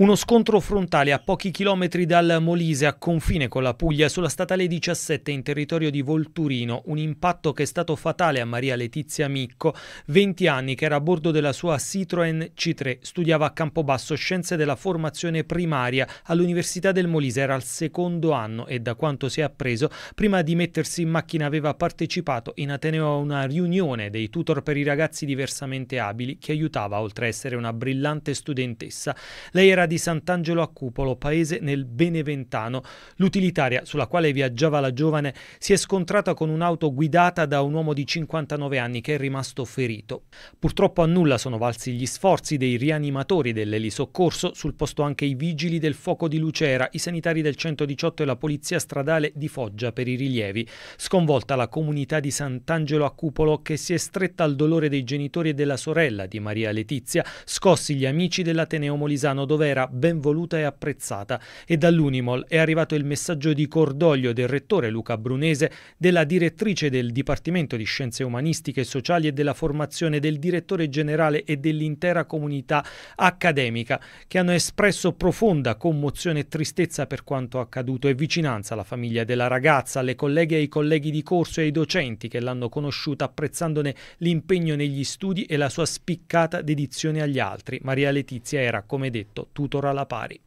Uno scontro frontale a pochi chilometri dal Molise, a confine con la Puglia, sulla statale 17 in territorio di Volturino, un impatto che è stato fatale a Maria Letizia Micco, 20 anni, che era a bordo della sua Citroën C3, studiava a Campobasso scienze della formazione primaria all'Università del Molise, era al secondo anno e da quanto si è appreso, prima di mettersi in macchina aveva partecipato in Ateneo a una riunione dei tutor per i ragazzi diversamente abili che aiutava, oltre a essere una brillante studentessa. Lei era di Sant'Angelo a Cupolo, paese nel Beneventano. L'utilitaria sulla quale viaggiava la giovane si è scontrata con un'auto guidata da un uomo di 59 anni che è rimasto ferito. Purtroppo a nulla sono valsi gli sforzi dei rianimatori dell'elisoccorso, sul posto anche i vigili del fuoco di Lucera, i sanitari del 118 e la polizia stradale di Foggia per i rilievi. Sconvolta la comunità di Sant'Angelo a Cupolo che si è stretta al dolore dei genitori e della sorella di Maria Letizia, scossi gli amici dell'Ateneo Molisano dove era era ben voluta e apprezzata e dall'Unimol è arrivato il messaggio di cordoglio del rettore Luca Brunese, della direttrice del Dipartimento di Scienze Umanistiche e Sociali e della Formazione del direttore generale e dell'intera comunità accademica che hanno espresso profonda commozione e tristezza per quanto accaduto e vicinanza alla famiglia della ragazza, alle colleghe e ai colleghi di corso e ai docenti che l'hanno conosciuta apprezzandone l'impegno negli studi e la sua spiccata dedizione agli altri. Maria Letizia era, come detto, tutto tutor alla pari.